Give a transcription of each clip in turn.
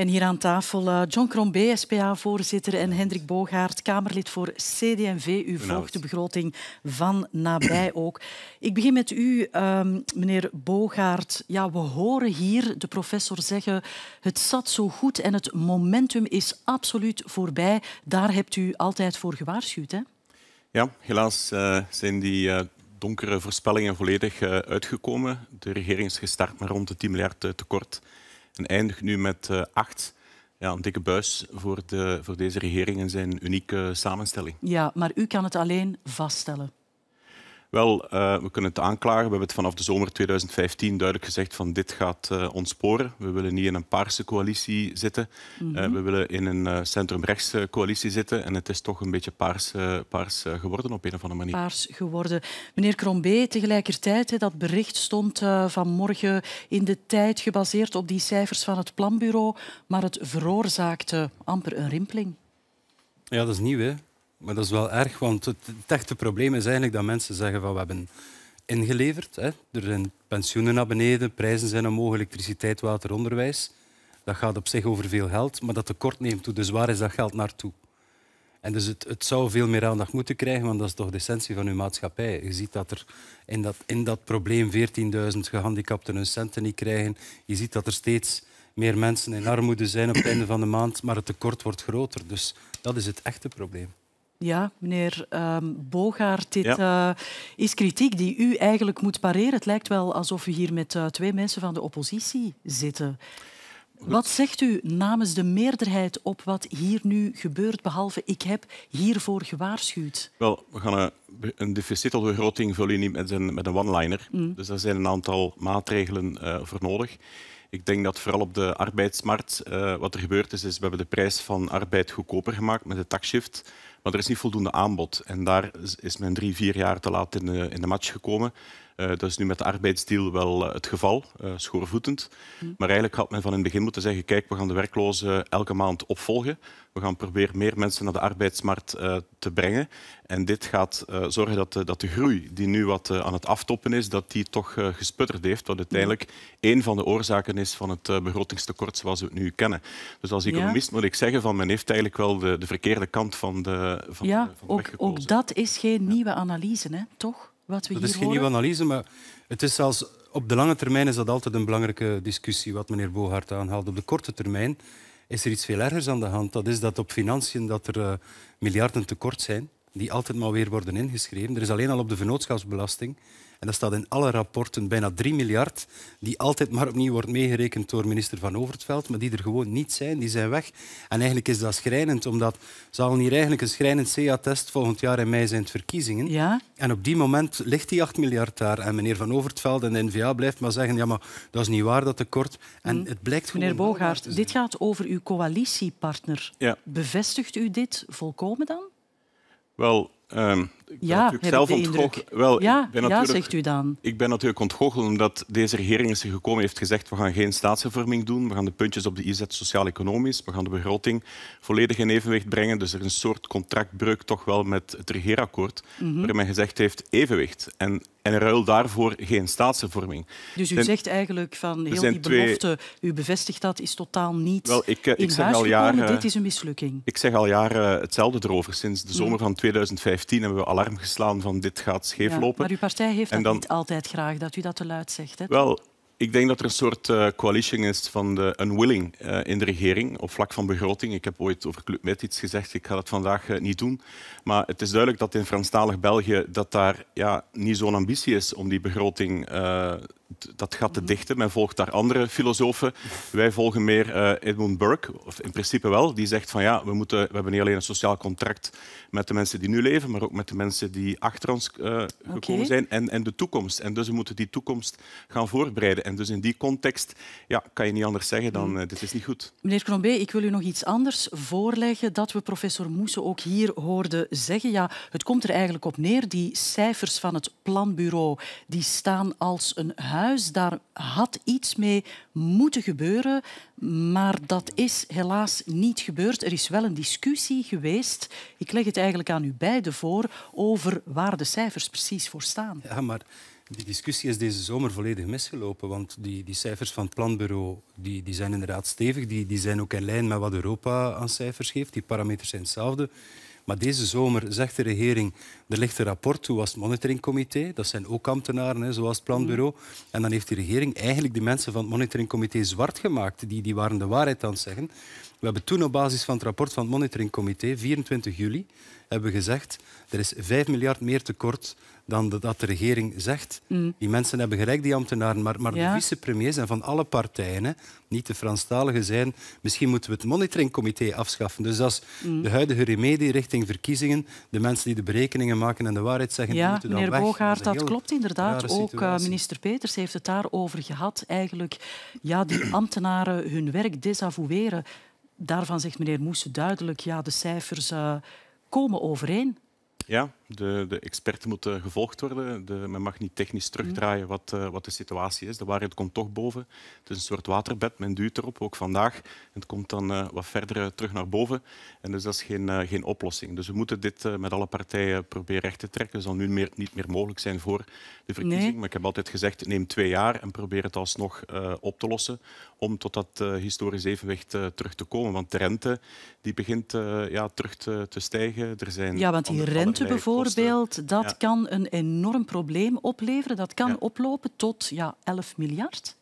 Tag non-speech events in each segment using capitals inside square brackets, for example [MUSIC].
En hier aan tafel eh, John Krombe SPA-voorzitter, en Hendrik Bogaert, Kamerlid voor CD&V. U volgt de begroting van nabij ook. Ik begin met u, ehm, meneer Bogaert. Ja, we horen hier de professor zeggen... het zat zo goed en het momentum is absoluut voorbij. Daar hebt u altijd voor gewaarschuwd, hè? Ja, helaas eh, zijn die eh, donkere voorspellingen volledig uitgekomen. De regering is gestart met rond de 10 miljard tekort en eindig nu met eh, acht. Ja, een dikke buis voor, de, voor deze regering en zijn unieke samenstelling. Ja, maar u kan het alleen vaststellen. Wel, eh, we kunnen het aanklagen. We hebben het vanaf de zomer 2015 duidelijk gezegd van dit gaat uh, ontsporen. We willen niet in een paarse coalitie zitten. Eh, mhm. we willen in een centrumrechtse coalitie zitten. En het is toch een beetje paars, paars geworden op een of andere manier. Paars geworden. Meneer Krombe, tegelijkertijd, hè, dat bericht stond vanmorgen in de tijd gebaseerd op die cijfers van het planbureau. Maar het veroorzaakte amper een rimpeling. Ja, dat is nieuw, hè? Maar dat is wel erg, want het, echte probleem is eigenlijk dat mensen zeggen van we hebben ingeleverd. Hè. Er zijn pensioenen naar beneden, prijzen zijn omhoog, elektriciteit, water, onderwijs. Dat gaat op zich over veel geld, maar dat tekort neemt toe. Dus waar is dat geld naartoe? En dus het, het, zou veel meer aandacht moeten krijgen, want dat is toch de essentie van uw maatschappij. Je ziet dat er in dat, in dat probleem 14.000 gehandicapten hun centen niet krijgen. Je ziet dat er steeds meer mensen in armoede zijn op het einde van de maand, maar het tekort wordt groter. Dus dat is het echte probleem. Ja, meneer um, Bogaert, dit eh, is kritiek die u eigenlijk moet pareren. Het lijkt wel alsof u hier met eh, twee mensen van de oppositie zitten. Wat zegt u namens de meerderheid op wat hier nu gebeurt, behalve ik heb hiervoor gewaarschuwd? Wel, we gaan een, een deficitbegroting vullen met een, met een one-liner. Mm. Dus daar zijn een aantal maatregelen eh, voor nodig. Ik denk dat vooral op de arbeidsmarkt eh, wat er gebeurd is, is we hebben de prijs van arbeid goedkoper gemaakt met de taxshift. Maar er is niet voldoende aanbod. En daar is men drie, vier jaar te laat in de, in de match gekomen. Eh, dat is nu met de arbeidsdeal wel eh, het geval, uh, schoorvoetend. Mhm. Maar eigenlijk had men van in het begin moeten zeggen, kijk, we gaan de werklozen elke maand opvolgen. We gaan proberen meer mensen naar de arbeidsmarkt te brengen. En dit gaat zorgen dat de, dat de groei, die nu wat aan het aftoppen is, dat die toch gesputterd heeft. Wat uiteindelijk één van de oorzaken is van het begrotingstekort zoals we het nu kennen. Dus als economist moet ik zeggen, van, men heeft eigenlijk wel de, de verkeerde kant van de van Ja, van ook, ook, dat is geen nieuwe analyse, hè? toch? dat is geen nieuwe analyse, maar het is zelfs, op de lange termijn is dat altijd een belangrijke discussie, wat meneer Boogart aanhaalt. Op de korte termijn is er iets veel ergers aan de hand. Dat is dat op financiën dat er eh, miljarden tekort zijn die altijd maar weer worden ingeschreven. Er is alleen al op de vennootschapsbelasting, en dat staat in alle rapporten, bijna 3 miljard, die altijd maar opnieuw wordt meegerekend door minister Van Overtveld, maar die er gewoon niet zijn, die zijn weg. En eigenlijk is dat schrijnend, omdat zal hier eigenlijk een schrijnend CA-test volgend jaar in mei zijn het verkiezingen. Ja? En op die moment ligt die 8 miljard daar. En meneer Van Overtveld en de NVA blijft maar zeggen, ja, maar dat is niet waar, dat tekort. En mm. het blijkt gewoon... Meneer Bogaert, dit gaat over uw coalitiepartner. Bevestigt u dit volkomen dan? Well, Ehm, ik heb natuurlijk zelf ontgoocheld. ja, ben ja, zegt u dan. Ik ben natuurlijk ontgoocheld omdat deze regering is er gekomen heeft gezegd we gaan geen staatshervorming doen, we gaan de puntjes op de i zetten sociaal-economisch, we gaan de begroting volledig in evenwicht brengen. Dus er is een soort contractbreuk toch wel met het regeerakkoord, mhm. waarin men gezegd heeft evenwicht. En en ruil daarvoor geen staatshervorming. Dus u zegt eigenlijk van heel die belofte, u bevestigt dat, is totaal niet Wel, ik, eh, ik zeg al jaren, Dit is een mislukking. Ik zeg al jaren hetzelfde erover. Sinds de mhm. zomer van 2015 15 hebben we alarm geslaan van dit gaat scheef lopen. maar uw partij heeft niet altijd graag, dat u dat te luid zegt. Hè? Wel, ik denk dat er een soort uh, coalition is van de unwilling eh, in de regering op vlak van begroting. Ik heb ooit over Club iets gezegd, ik ga dat vandaag eh, niet doen. Maar het is duidelijk dat in Franstalig België dat daar ja, niet zo'n ambitie is om die begroting dat gaat te mhm. dichten. Men volgt daar andere filosofen. Wij volgen meer eh, Edmund Burke, of in principe wel. Die zegt van ja, we, moeten, we hebben niet alleen een sociaal contract met de mensen die nu leven, maar ook met de mensen die achter ons eh, gekomen zijn en, en de toekomst. En dus we moeten die toekomst gaan voorbereiden. En dus in die context ja, kan je niet anders zeggen dan mhm. eh, dit is niet goed. Meneer Krombé, ik wil u nog iets anders voorleggen dat we professor Moesen ook hier hoorden zeggen. Ja, het komt er eigenlijk op neer, die cijfers van het planbureau die staan als een huis daar had iets mee moeten gebeuren, maar dat is helaas niet gebeurd. Er is wel een discussie geweest. Ik leg het eigenlijk aan u beiden voor over waar de cijfers precies voor staan. Ja, maar die discussie is deze zomer volledig misgelopen, want die, die cijfers van het planbureau die, die zijn inderdaad stevig. Die, die zijn ook in lijn met wat Europa aan cijfers geeft. Die parameters zijn hetzelfde. Maar deze zomer zegt de regering, er ligt een rapport, toe was het monitoringcomité? Dat zijn ook ambtenaren, hè, zoals het planbureau. En dan heeft de regering eigenlijk de mensen van het monitoringcomité zwart gemaakt. Die, die waren de waarheid aan zeggen. We hebben toen op basis van het rapport van het monitoringcomité, 24 juli, hebben gezegd, er is 5 miljard meer tekort dan dat de regering zegt. Mm. Die mensen hebben gelijk, die ambtenaren. Maar, maar de vicepremiers zijn van alle partijen, hè, niet de Franstaligen, zijn... Misschien moeten we het monitoringcomité afschaffen. Dus dat is mm. de huidige remedie richting verkiezingen. De mensen die de berekeningen maken en de waarheid zeggen, ja, die moeten dan meneer weg. dat, dat klopt inderdaad. Ook eh, minister Peters heeft het daarover gehad. Eigenlijk, ja, die [CLEARS THROAT] ambtenaren hun werk desavoueren. Daarvan zegt meneer Moes duidelijk, ja, de cijfers eh, komen overeen. Ja, de, de experten moeten gevolgd worden. De, men mag niet technisch terugdraaien wat, eh, wat de situatie is. De waarheid komt toch boven. Het is een soort waterbed, men duwt erop, ook vandaag. Het komt dan eh, wat verder eh, terug naar boven. En dus dat is geen, geen oplossing. Dus we moeten dit met alle partijen proberen recht te trekken. Dat zal nu meer, niet meer mogelijk zijn voor de verkiezing. Maar ik heb altijd gezegd, neem twee jaar en probeer het alsnog op te lossen om tot dat historisch evenwicht terug te komen. Want de rente die begint ja, terug te, te stijgen. Er zijn ja, want die rente bijvoorbeeld bijvoorbeeld, dat kan een enorm probleem opleveren. Dat kan oplopen tot ja, 11 miljard.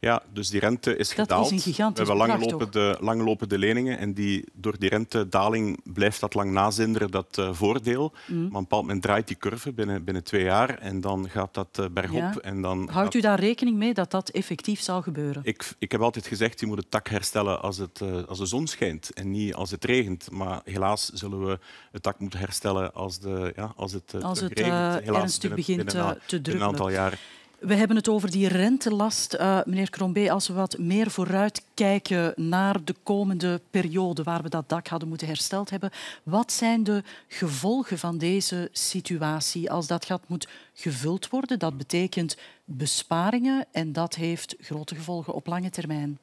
Ja, dus die rente is gedaald. Dat is een gigantisch We hebben langlopende, langlopende leningen en die, door die rentedaling blijft dat lang nazinderen, dat eh, voordeel. Mm. Maar op een bepaald moment draait die curve binnen, binnen twee jaar en dan gaat dat eh, bergop. En dan Houdt u daar rekening mee dat dat effectief zal gebeuren? Ik, ik heb altijd gezegd, je moet het tak herstellen als, het, eh, als de zon schijnt en niet als het regent. Maar helaas zullen we het tak moeten herstellen als, de, ja, als het, als het regent. ernstig begint te drukken. een aantal jaar. We hebben het over die rentelast. Eh, meneer Krombe, als we wat meer vooruitkijken naar de komende periode waar we dat dak hadden moeten hersteld hebben, wat zijn de gevolgen van deze situatie? Als dat gat moet gevuld worden, dat betekent besparingen en dat heeft grote gevolgen op lange termijn.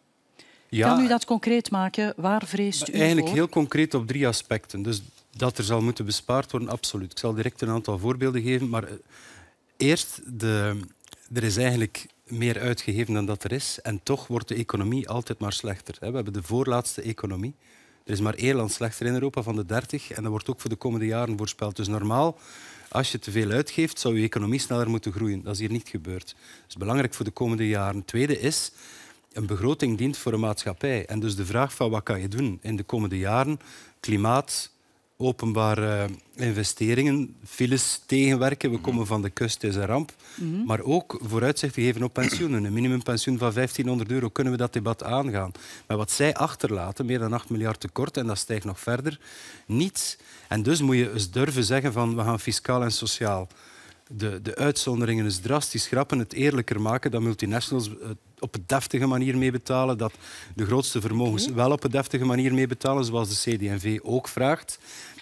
Ja, kan u dat concreet maken? Waar vreest u Eigenlijk heel concreet op drie aspecten. Dus dat er zal moeten bespaard worden, absoluut. Ik zal direct een aantal voorbeelden geven, maar eh, eerst de, er is eigenlijk meer uitgegeven dan dat er is. En toch wordt de economie altijd maar slechter. We hebben de voorlaatste economie. Er is maar één land slechter in Europa van de 30. En dat wordt ook voor de komende jaren voorspeld. Dus normaal, als je te veel uitgeeft, zou je economie sneller moeten groeien. Dat is hier niet gebeurd. Dat is belangrijk voor de komende jaren. Tweede is, een begroting dient voor een maatschappij. En dus de vraag van wat kan je doen in de komende jaren? Klimaat, openbare eh, investeringen, files tegenwerken. We komen van de kust, is een ramp. Mhm. Maar ook vooruitzicht geven op pensioenen. Een minimumpensioen van 1500 euro, kunnen we dat debat aangaan? Maar wat zij achterlaten, meer dan 8 miljard tekort, en dat stijgt nog verder, niets. En dus moet je eens durven zeggen van we gaan fiscaal en sociaal de, de uitzonderingen eens drastisch schrappen, het eerlijker maken dat multinationals eh, op een deftige manier mee betalen, dat de grootste vermogens mhm. wel op een deftige manier mee betalen, zoals de CDV ook vraagt.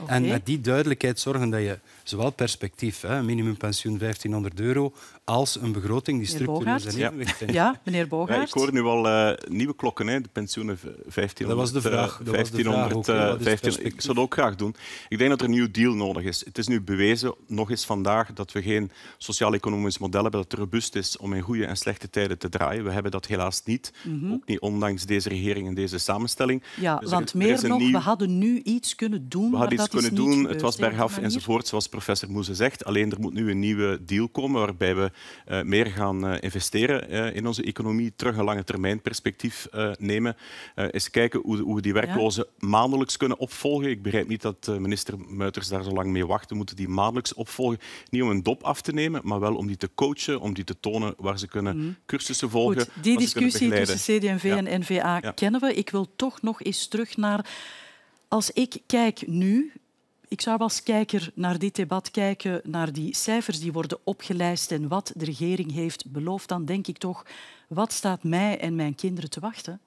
En met die duidelijkheid zorgen dat je zowel perspectief, hè, minimumpensioen 1500 euro, als een begroting die structureel zijn ja. ja, meneer Bogaert. ik hoor nu al eh, nieuwe klokken, hè. de pensioenen 1500. Eh, dat was de vraag. Dat 1500, was de vraag 15, ik zou dat ook graag doen. Ik denk dat er een nieuw deal nodig is. Het is nu bewezen, nog eens vandaag, dat we geen sociaal-economisch model hebben dat robuust is om in goede en slechte tijden te draaien. We hebben dat helaas niet. Mhm. Ook niet ondanks deze regering en deze samenstelling. Ja, dus want meer nog, we hadden nu iets kunnen doen. We hadden iets kunnen doen, het was bergaf enzovoort, zoals professor Moeze zegt. Alleen er moet nu een nieuwe deal komen waarbij we eh, meer gaan eh, investeren eh, in onze economie, terug een lange termijn perspectief nemen. eens kijken hoe, we die werklozen maandelijks kunnen opvolgen. Ik begrijp niet dat minister Muiters daar zo lang mee wachten. We moeten die maandelijks opvolgen. Niet om een dop af te nemen, maar wel om die te coachen, om die te tonen waar ze kunnen mhm. cursussen volgen. Die discussie tussen CD&V en NVA kennen we. Ik wil toch nog eens terug naar... Als ik kijk nu, ik zou als kijker naar dit debat kijken, naar die cijfers die worden opgelijst en wat de regering heeft beloofd, dan denk ik toch, wat staat mij en mijn kinderen te wachten?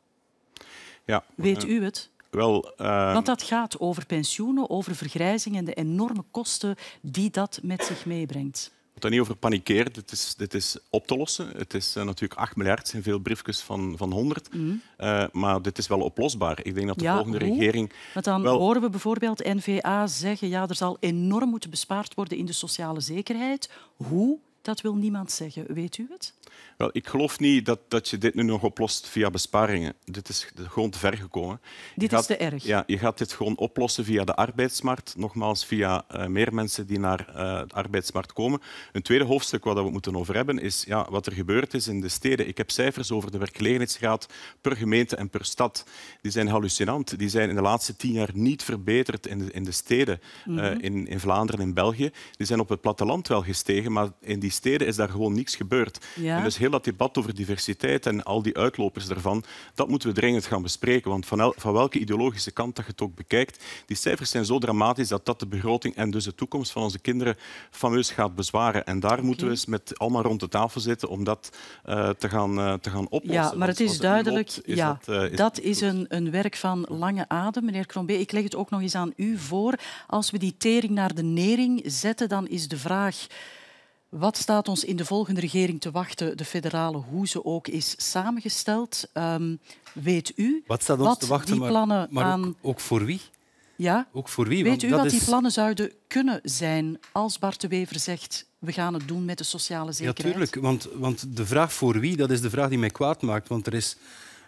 Ja, Weet eh, u het? Wel, eh, Want dat gaat over pensioenen, over vergrijzing en de enorme kosten die dat met zich meebrengt moet daar niet over panikeren. Dit is, dit is op te lossen. Het is eh, natuurlijk 8 miljard, zijn veel briefjes van, van 100. Mhm. Eh, maar dit is wel oplosbaar. Ik denk dat de ja, volgende hoe? regering... Want dan horen we bijvoorbeeld NVA zeggen ja, er zal enorm moeten bespaard worden in de sociale zekerheid. Hoe? Dat wil niemand zeggen. Weet u het? Wel, ik geloof niet dat, dat je dit nu nog oplost via besparingen. Dit is gewoon te ver gekomen. Dit is te erg. Ja, je gaat dit gewoon oplossen via de arbeidsmarkt. Nogmaals, via eh, meer mensen die naar eh, de arbeidsmarkt komen. Een tweede hoofdstuk waar we het moeten over hebben is ja, wat er gebeurd is in de steden. Ik heb cijfers over de werkgelegenheidsgraad per gemeente en per stad. Die zijn hallucinant. Die zijn in de laatste tien jaar niet verbeterd in de, in de steden eh, mhm. in, in Vlaanderen en in België. Die zijn op het platteland wel gestegen, maar in die steden is daar gewoon niks gebeurd. Ja dus heel dat debat over diversiteit en al die uitlopers daarvan, dat moeten we dringend gaan bespreken. Want van, welke ideologische kant dat je het ook bekijkt, die cijfers zijn zo dramatisch dat dat de begroting en dus de toekomst van onze kinderen fameus gaat bezwaren. En daar moeten we eens met allemaal rond de tafel zitten om dat eh, te, gaan, eh, te gaan oplossen. Ja, maar het is duidelijk, ja, dat, eh, is, dat is een, een werk van lange adem. Meneer Krombe, ik leg het ook nog eens aan u voor. Als we die tering naar de nering zetten, dan is de vraag... Wat staat ons in de volgende regering te wachten, de federale, hoe ze ook is samengesteld? Ehm, weet u wat, die plannen maar, maar Ook, voor wie? Ja, ook voor wie? weet u dat die plannen zouden kunnen zijn als Bart de Wever zegt we gaan het doen met de sociale zekerheid? Ja, natuurlijk. Want, want de vraag voor wie, dat is de vraag die mij kwaad maakt. Want er is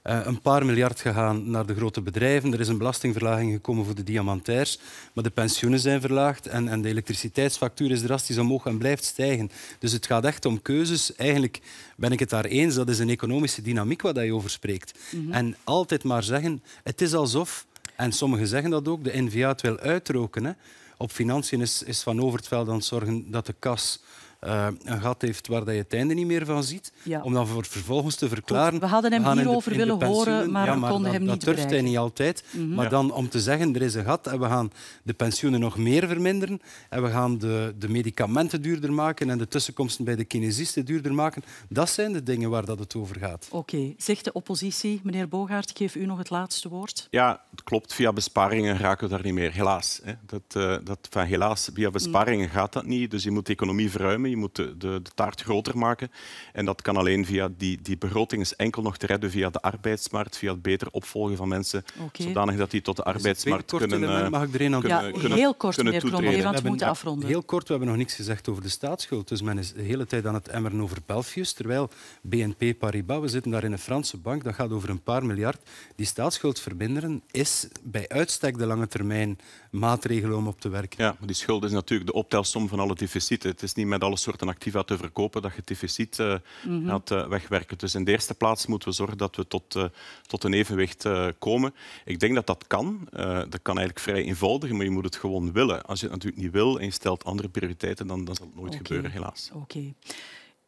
eh, een paar miljard gegaan naar de grote bedrijven. Er is een belastingverlaging gekomen voor de diamantairs. Maar de pensioenen zijn verlaagd en, en de elektriciteitsfactuur is drastisch omhoog en blijft stijgen. Dus het gaat echt om keuzes. Eigenlijk ben ik het daar eens. Dat is een economische dynamiek waar je over spreekt. Mhm. En altijd maar zeggen, het is alsof... En sommigen zeggen dat ook, de NVA het wil uitroken. Op financiën is, is Van Overtveld aan het zorgen dat de kas eh, een gat heeft waar je het einde niet meer van ziet. Om dan voor vervolgens te verklaren. we hadden hem we hierover willen horen, maar, we konden hem niet. Dat durft bereiken. hij niet altijd. Mhm. Maar dan om te zeggen: er is een gat en we gaan de pensioenen nog meer verminderen. En we gaan de, de medicamenten duurder maken en de tussenkomsten bij de kinesisten duurder maken. Dat zijn de dingen waar dat het over gaat. Oké, zegt de oppositie. Meneer Bogaert, geef u nog het laatste woord. Ja, het klopt. Via besparingen raken we daar niet meer. Helaas. Hè. Dat, eh, dat, van helaas, via besparingen mm. gaat dat niet. Dus je moet de economie verruimen je moet de, de, taart groter maken. En dat kan alleen via die, die begroting is enkel nog te redden via de arbeidsmarkt, via het beter opvolgen van mensen, zodanig dat die tot de arbeidsmarkt kunnen, eh, mag ik er een aan kunnen, ja, heel kort, meneer want we moeten afronden. Heel kort, we hebben nog niks gezegd over de staatsschuld. Dus men is de hele tijd aan het emmeren over Belfius, terwijl BNP Paribas, we zitten daar in een Franse bank, dat gaat over een paar miljard. Die staatsschuld verminderen is bij uitstek de lange termijn maatregel om op te werken. Ja, maar die schuld is natuurlijk de optelsom van alle deficiten. Het is niet met alles alle soorten activa te verkopen, dat je het deficit mm gaat eh, wegwerken. Dus in de eerste plaats moeten we zorgen dat we tot, eh, tot een evenwicht komen. Ik denk dat dat kan. dat kan eigenlijk vrij eenvoudig, maar je moet het gewoon willen. Als je het natuurlijk niet wil en je stelt andere prioriteiten, dan, dan zal het nooit gebeuren, helaas. Oké.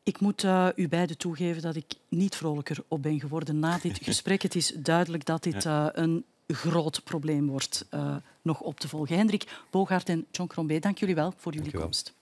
Ik moet u beiden toegeven dat ik niet vrolijker op ben geworden na dit [LAUGHS] gesprek. Het is duidelijk dat dit een groot probleem wordt nog op te volgen. Hendrik Bogaert en John Crombé, dank jullie wel voor jullie komst.